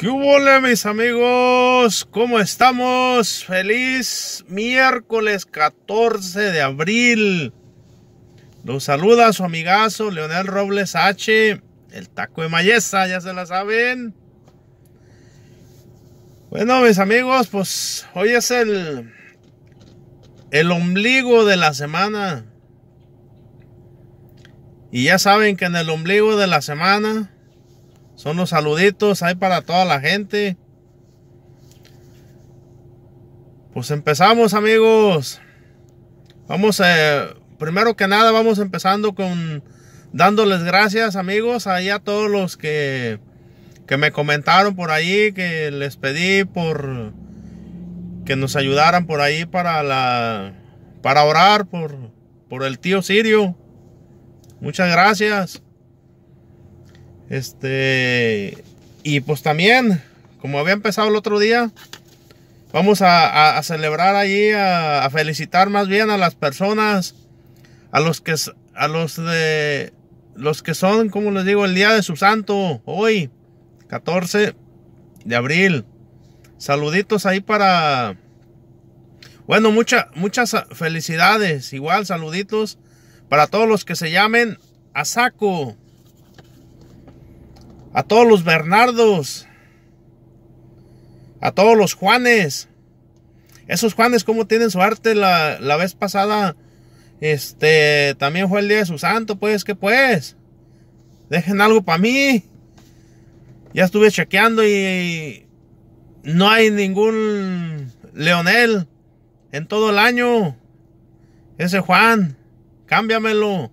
¿Qué hubo, mis amigos? ¿Cómo estamos? Feliz miércoles 14 de abril. Los saluda su amigazo Leonel Robles H. El taco de Mayesa, ya se la saben. Bueno, mis amigos, pues hoy es el, el ombligo de la semana. Y ya saben que en el ombligo de la semana son los saluditos ahí para toda la gente. Pues empezamos amigos. Vamos, a... Eh, primero que nada vamos empezando con dándoles gracias amigos ahí a todos los que, que me comentaron por ahí, que les pedí por que nos ayudaran por ahí para la para orar por, por el tío Sirio. Muchas gracias. Este. Y pues también, como había empezado el otro día, vamos a, celebrar allí, a, felicitar más bien a las personas, a los que, a los de, los que son, como les digo, el día de su santo, hoy, 14 de abril. Saluditos ahí para, bueno, muchas muchas felicidades, igual saluditos para todos los que se llamen Asaco a todos los Bernardos, a todos los Juanes. Esos Juanes, ¿cómo tienen su arte? La, vez pasada, este, también fue el día de su santo, pues, que pues? Dejen algo para mí. Ya estuve chequeando y no hay ningún Leonel en todo el año. Ese Juan, cámbiamelo.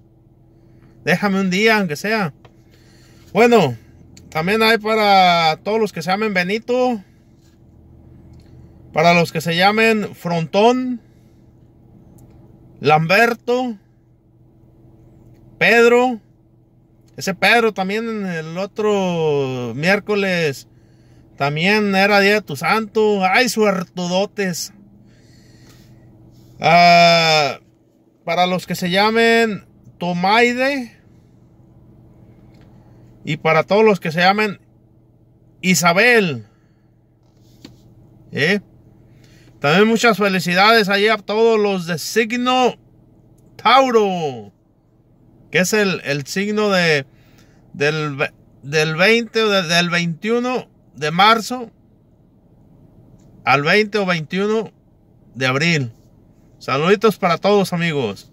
Déjame un día, aunque sea. Bueno, también hay para todos los que se llamen Benito. Para los que se llamen Frontón. Lamberto. Pedro. Ese Pedro también el otro miércoles. También era Día de tu Santo. ¡Ay, suertudotes! Ah, para los que se llamen Tomaide. Y para todos los que se llamen Isabel. ¿eh? También muchas felicidades allí a todos los de signo Tauro. Que es el, signo de, del, 20 o del 21 de marzo al 20 o 21 de abril. Saluditos para todos amigos.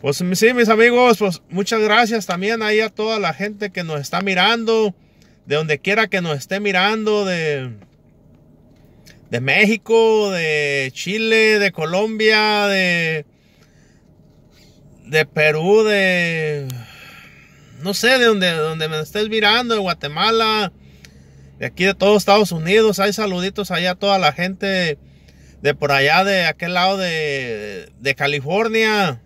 Pues sí, mis amigos, pues muchas gracias también ahí a toda la gente que nos está mirando, de donde quiera que nos esté mirando, de, de México, de Chile, de Colombia, de, de Perú, de... No sé, de dónde me estés mirando, de Guatemala, de aquí de todos Estados Unidos. Hay saluditos allá a toda la gente de por allá, de aquel lado de, de California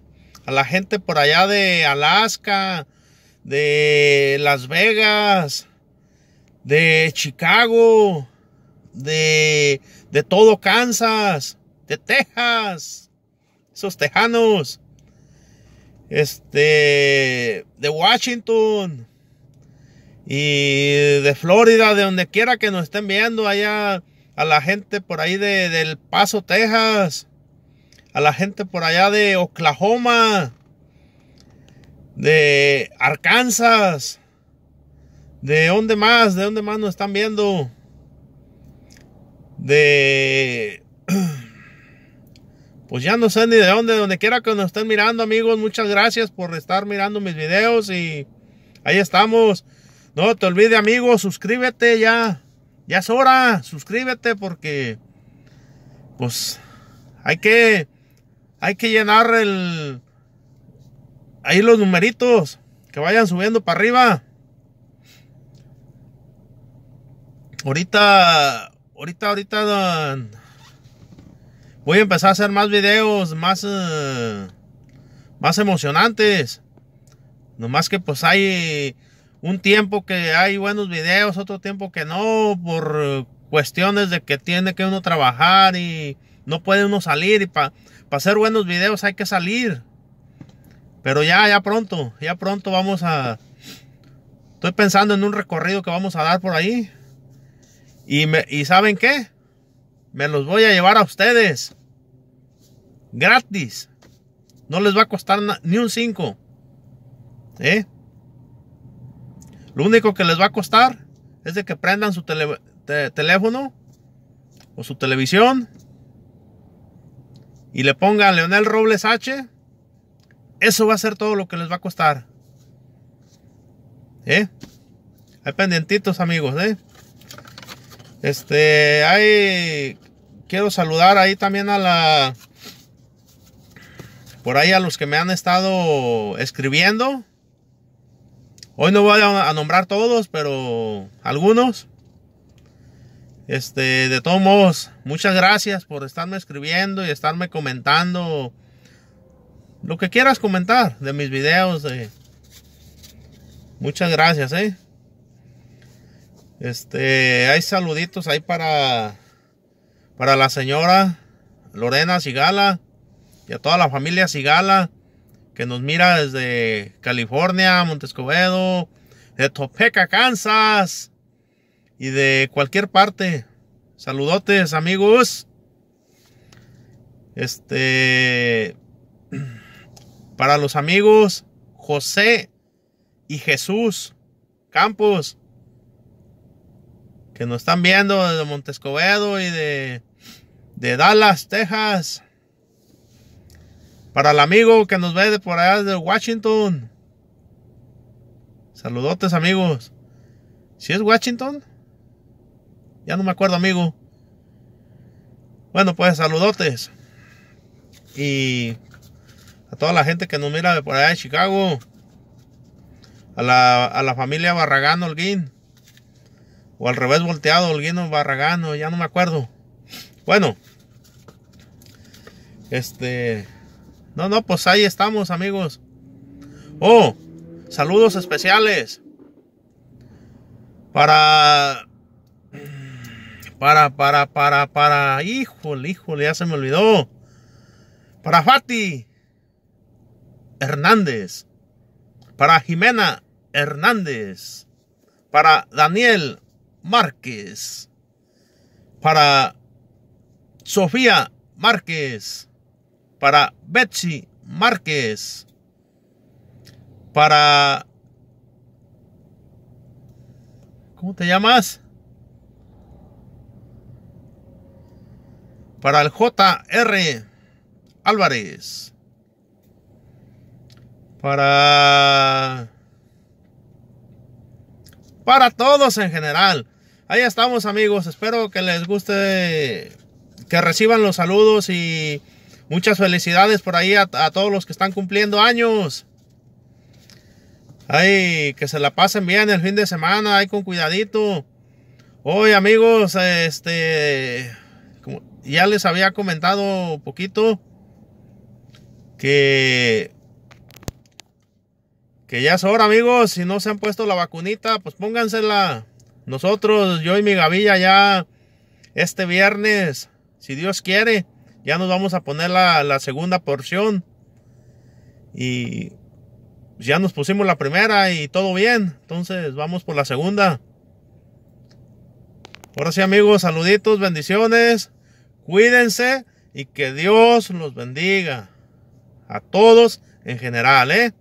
a la gente por allá de Alaska, de Las Vegas, de Chicago, de, todo Kansas, de Texas, esos tejanos, este, de Washington y de Florida, de donde quiera que nos estén viendo allá, a la gente por ahí de, del Paso, Texas a la gente por allá de Oklahoma, de Arkansas, de donde más, de dónde más nos están viendo, de... Pues ya no sé ni de dónde, donde quiera que nos estén mirando amigos, muchas gracias por estar mirando mis videos y ahí estamos. No te olvides amigos, suscríbete ya, ya es hora, suscríbete porque pues hay que hay que llenar el... Ahí los numeritos. Que vayan subiendo para arriba. Ahorita... Ahorita, ahorita... Voy a empezar a hacer más videos. Más... Eh, más emocionantes. Nomás que pues hay un tiempo que hay buenos videos, otro tiempo que no, por cuestiones de que tiene que uno trabajar y no puede uno salir y para hacer buenos videos hay que salir. Pero ya, ya pronto, ya pronto vamos a... Estoy pensando en un recorrido que vamos a dar por ahí. Y, me, ¿saben qué? Me los voy a llevar a ustedes. Gratis. No les va a costar ni un 5. ¿Eh? Lo único que les va a costar es de que prendan su teléfono o su televisión y le pongan Leonel Robles H, eso va a ser todo lo que les va a costar. ¿Eh? Hay pendientitos, amigos, ¿eh? Este, hay... Quiero saludar ahí también a la... Por ahí a los que me han estado escribiendo. Hoy no voy a nombrar todos, pero algunos. Este, de todos modos, muchas gracias por estarme escribiendo y estarme comentando lo que quieras comentar de mis videos. Muchas gracias, eh. Este, hay saluditos ahí para, para la señora Lorena Sigala y a toda la familia Sigala que nos mira desde California, Montescovedo, de Topeka, Kansas y de cualquier parte. Saludotes, amigos. Este. Para los amigos José y Jesús Campos, que nos están viendo desde Montescobedo y de, de Dallas, Texas. Para el amigo que nos ve de por allá de Washington. Saludotes amigos. ¿Si es Washington? Ya no me acuerdo, amigo. Bueno, pues saludotes. Y a toda la gente que nos mira de por allá de Chicago. A la, familia Barragán Holguín. O al revés volteado, Holguín o Barragano, ya no me acuerdo. Bueno. Este. No, no, pues ahí estamos, amigos. Oh, saludos especiales. Para para, para, para, para. Híjole, híjole, ya se me olvidó. Para Fati Hernández. Para Jimena Hernández. Para Daniel Márquez. Para Sofía Márquez. Para Betsy Márquez. Para... ¿Cómo te llamas? para el JR Álvarez. Para... Para todos en general. Ahí estamos amigos. Espero que les guste. Que reciban los saludos y muchas felicidades por ahí a, todos los que están cumpliendo años. Ay, que se la pasen bien el fin de semana, ahí con cuidadito. Hoy amigos, este ya les había comentado poquito que que ya es hora amigos, si no se han puesto la vacunita, pues póngansela. Nosotros, yo y mi gavilla ya este viernes, si Dios quiere, ya nos vamos a poner la, la segunda porción. Y ya nos pusimos la primera y todo bien. Entonces vamos por la segunda. Ahora sí amigos, saluditos, bendiciones. Cuídense y que Dios los bendiga a todos en general, ¿eh?